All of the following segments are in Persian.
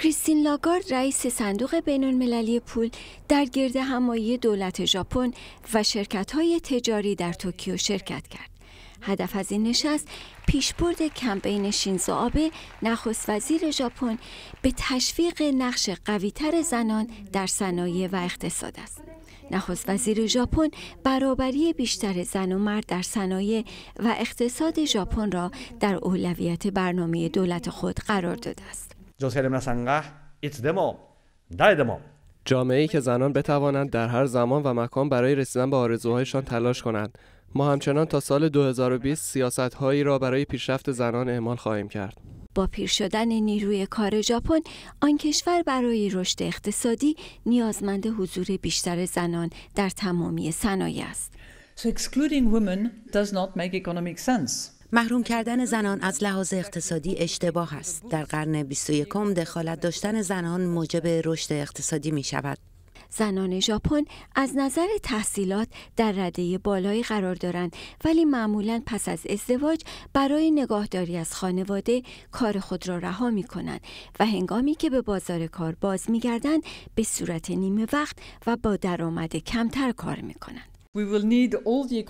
کریستین لاگارد رئیس صندوق بین المللی پول در گرد همایی دولت ژاپن و شرکت های تجاری در توکیو شرکت کرد. هدف از این نشست پیشبرد کمپین شینزو آبه نخست وزیر ژاپن به تشویق نقش قویتر زنان در صنایع و اقتصاد است. نخست وزیر ژاپن برابری بیشتر زن و مرد در صنایع و اقتصاد ژاپن را در اولویت برنامه دولت خود قرار داده است. 女性の皆さんがいつでも誰でも جامعه ای که زنان بتوانند در هر زمان و مکان برای رسیدن به آرزوهایشان تلاش کنند ما همچنان تا سال 2020 سیاست هایی را برای پیشرفت زنان اعمال خواهیم کرد با پیر شدن نیروی کار ژاپن آن کشور برای رشد اقتصادی نیازمند حضور بیشتر زنان در تمامی صنایع است So excluding women does not make economic sense. محروم کردن زنان از لحاظ اقتصادی اشتباه است. در قرن 21 دخالت داشتن زنان موجب رشد اقتصادی می شود. زنان ژاپن از نظر تحصیلات در رده بالایی قرار دارند ولی معمولا پس از ازدواج برای نگاهداری از خانواده کار خود را رها می کنند و هنگامی که به بازار کار باز می گردند به صورت نیمه وقت و با درآمد کمتر کار می کنند. We all the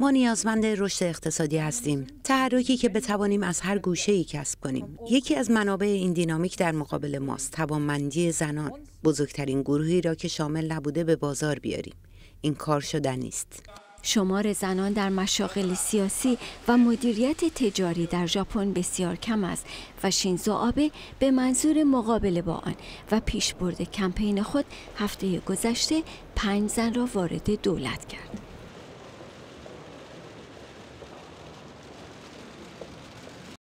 ما نیازمند رشد اقتصادی هستیم تحرکی که بتوانیم از هر گوشه کسب کنیم یکی از منابع این دینامیک در مقابل ماست توانمندی زنان بزرگترین گروهی را که شامل نبوده به بازار بیاریم این کار شدن نیست شمار زنان در مشاغل سیاسی و مدیریت تجاری در ژاپن بسیار کم است و شینزو آبه به منظور مقابله با آن و پیشبرد کمپین خود هفته گذشته پنج زن را وارد دولت کرد.